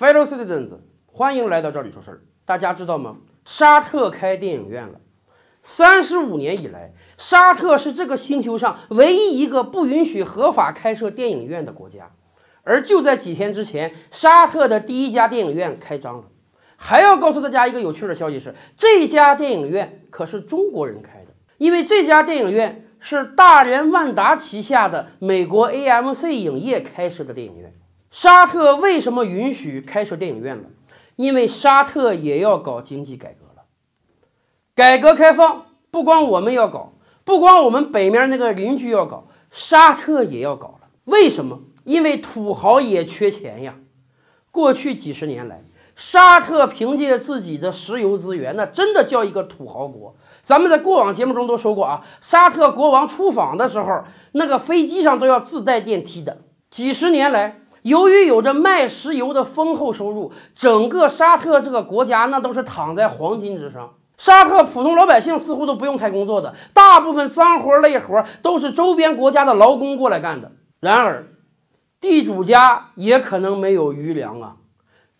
f e l l o w citizens，欢迎来到这里说事儿。大家知道吗？沙特开电影院了。三十五年以来，沙特是这个星球上唯一一个不允许合法开设电影院的国家。而就在几天之前，沙特的第一家电影院开张了。还要告诉大家一个有趣的消息是，这家电影院可是中国人开的，因为这家电影院是大连万达旗下的美国 AMC 影业开设的电影院。沙特为什么允许开设电影院了？因为沙特也要搞经济改革了。改革开放不光我们要搞，不光我们北面那个邻居要搞，沙特也要搞了。为什么？因为土豪也缺钱呀。过去几十年来，沙特凭借自己的石油资源，那真的叫一个土豪国。咱们在过往节目中都说过啊，沙特国王出访的时候，那个飞机上都要自带电梯的。几十年来。由于有着卖石油的丰厚收入，整个沙特这个国家那都是躺在黄金之上。沙特普通老百姓似乎都不用太工作的，大部分脏活累活都是周边国家的劳工过来干的。然而，地主家也可能没有余粮啊。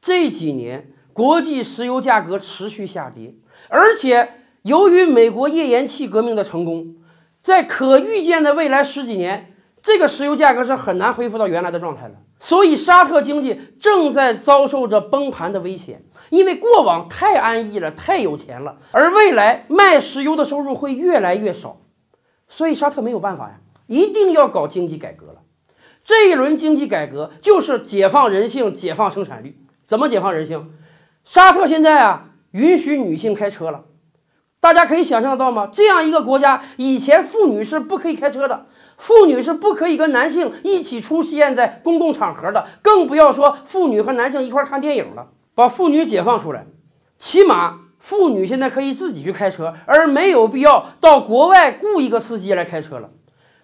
这几年国际石油价格持续下跌，而且由于美国页岩气革命的成功，在可预见的未来十几年，这个石油价格是很难恢复到原来的状态了。所以，沙特经济正在遭受着崩盘的危险，因为过往太安逸了，太有钱了，而未来卖石油的收入会越来越少，所以沙特没有办法呀，一定要搞经济改革了。这一轮经济改革就是解放人性、解放生产率。怎么解放人性？沙特现在啊，允许女性开车了。大家可以想象到吗？这样一个国家，以前妇女是不可以开车的，妇女是不可以跟男性一起出现在公共场合的，更不要说妇女和男性一块看电影了。把妇女解放出来，起码妇女现在可以自己去开车，而没有必要到国外雇一个司机来开车了。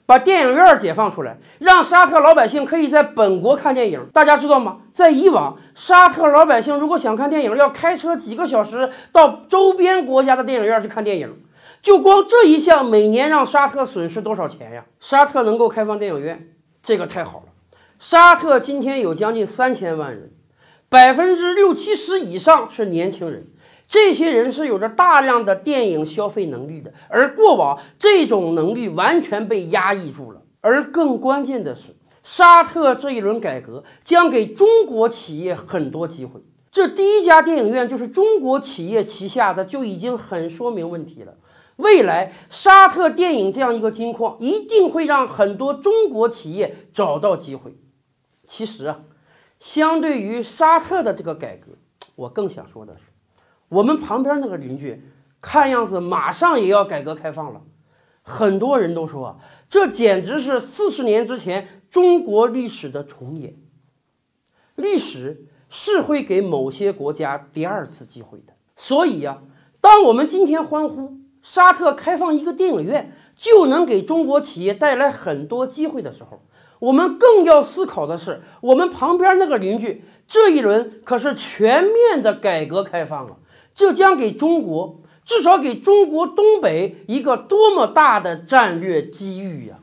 把电影院儿解放出来，让沙特老百姓可以在本国看电影。大家知道吗？在以往，沙特老百姓如果想看电影，要开车几个小时到周边国家的电影院去看电影，就光这一项，每年让沙特损失多少钱呀？沙特能够开放电影院，这个太好了。沙特今天有将近三千万人，百分之六七十以上是年轻人。这些人是有着大量的电影消费能力的，而过往这种能力完全被压抑住了。而更关键的是，沙特这一轮改革将给中国企业很多机会。这第一家电影院就是中国企业旗下的，就已经很说明问题了。未来，沙特电影这样一个金矿一定会让很多中国企业找到机会。其实啊，相对于沙特的这个改革，我更想说的是。我们旁边那个邻居，看样子马上也要改革开放了。很多人都说，这简直是四十年之前中国历史的重演。历史是会给某些国家第二次机会的。所以呀，当我们今天欢呼沙特开放一个电影院就能给中国企业带来很多机会的时候，我们更要思考的是，我们旁边那个邻居这一轮可是全面的改革开放了。这将给中国，至少给中国东北，一个多么大的战略机遇呀！